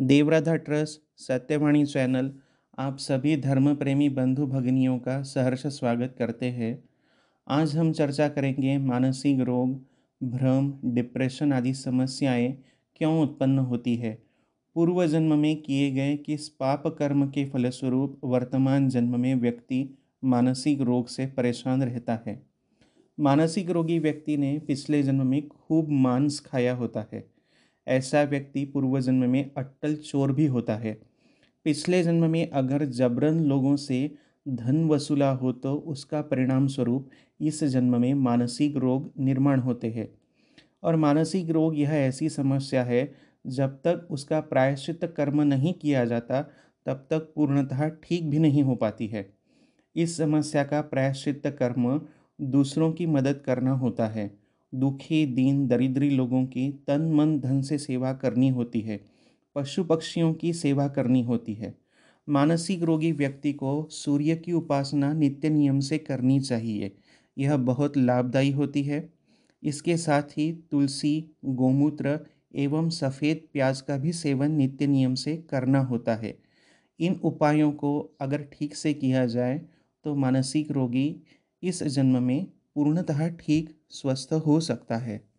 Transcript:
देवराधा trust सत्यवाणी channel आप सभी धर्म प्रेमी बंधु भगनियों का सहर्ष स्वागत करते हैं आज हम चर्चा करेंगे मानसिक रोग भ्रम डिप्रेशन आदि समस्याएं क्यों उत्पन्न होती है पूर्व जन्म में किए गए किस पाप कर्म के फलस्वरूप वर्तमान जन्म में व्यक्ति मानसिक रोग से परेशान रहता है मानसिक रोगी व्यक्ति ने पिछले जन्म में खूब मांस खाया होता है ऐसा व्यक्ति पूर्व जन्म में अटल चोर भी होता है पिछले जन्म में अगर जबरन लोगों से धन वसूला हो तो उसका परिणाम स्वरूप इस जन्म में मानसिक रोग निर्माण होते हैं और मानसिक रोग यह ऐसी समस्या है जब तक उसका प्रायश्चित कर्म नहीं किया जाता तब तक पूर्णतः ठीक भी नहीं हो पाती है इस समस्या का प्रायश्चित कर्म दूसरों की मदद करना होता है दुखी दीन दरिद्री लोगों की तन मन धन से सेवा करनी होती है पशु पक्षियों की सेवा करनी होती है मानसिक रोगी व्यक्ति को सूर्य की उपासना नित्य नियम से करनी चाहिए यह बहुत लाभदायी होती है इसके साथ ही तुलसी गोमूत्र एवं सफ़ेद प्याज का भी सेवन नित्य नियम से करना होता है इन उपायों को अगर ठीक से किया जाए तो मानसिक रोगी इस जन्म में पूर्णतः ठीक स्वस्थ हो सकता है